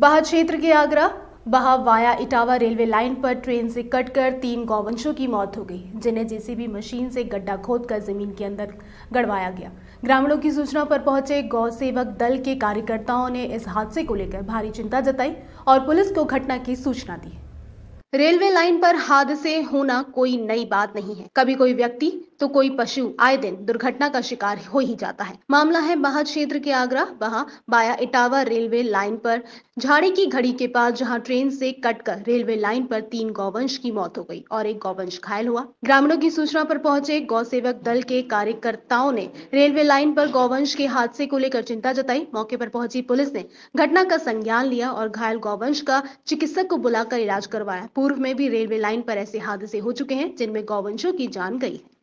बहा क्षेत्र के आगरा बहा वाया इटावा रेलवे लाइन पर ट्रेन से कटकर तीन गौवंशों की मौत हो गई जिन्हें जेसीबी मशीन से गड्ढा खोदकर जमीन के अंदर गड़वाया गया ग्रामीणों की सूचना पर पहुंचे गौ सेवक दल के कार्यकर्ताओं ने इस हादसे को लेकर भारी चिंता जताई और पुलिस को घटना की सूचना दी रेलवे लाइन पर हादसे होना कोई नई बात नहीं है कभी कोई व्यक्ति तो कोई पशु आए दिन दुर्घटना का शिकार हो ही जाता है मामला है बहा क्षेत्र के आगरा वहाँ बाया इटावा रेलवे लाइन पर झाड़ी की घड़ी के पास जहां ट्रेन से कटकर रेलवे लाइन पर तीन गौवंश की मौत हो गई और एक गौवंश घायल हुआ ग्रामीणों की सूचना पर पहुंचे गौ सेवक दल के कार्यकर्ताओं ने रेलवे लाइन पर गौवंश के हादसे को लेकर चिंता जताई मौके पर पहुंची पुलिस ने घटना का संज्ञान लिया और घायल गौवंश का चिकित्सक को बुलाकर इलाज करवाया पूर्व में भी रेलवे लाइन पर ऐसे हादसे हो चुके हैं जिनमें गौवंशों की जान गई है